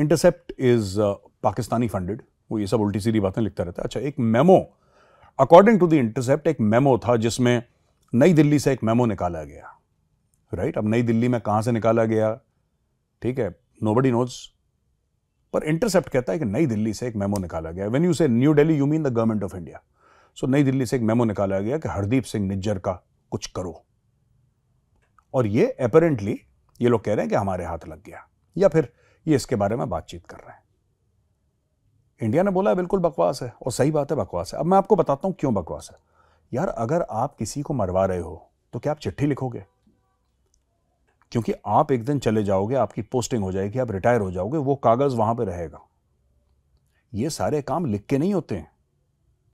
Intercept is uh, Pakistani funded वो ये सब उल्टी सीधी बातें लिखता रहता है अच्छा एक memo according to the intercept एक मेमो था जिसमें नई दिल्ली से एक मेमो निकाला गया राइट right? अब नई दिल्ली में कहां से निकाला गया ठीक है नो बडी नोज पर इंटरसेप्ट कहता है कि नई दिल्ली से एक मेमो निकाला गया when you say New Delhi you mean the government of India so Nai Delhi से एक मेमो निकाला गया कि हरदीप सिंह निज्जर का कुछ करो और ये अपेरेंटली ये लोग कह रहे हैं कि हमारे हाथ लग गया या फिर ये इसके बारे में बातचीत कर रहे हैं इंडिया ने बोला बिल्कुल बकवास है और सही बात है बकवास है अब मैं आपको बताता हूं क्यों बकवास है यार अगर आप किसी को मरवा रहे हो तो क्या आप चिट्ठी लिखोगे क्योंकि आप एक दिन चले जाओगे आपकी पोस्टिंग हो जाएगी आप रिटायर हो जाओगे वो कागज़ वहां पर रहेगा ये सारे काम लिख के नहीं होते हैं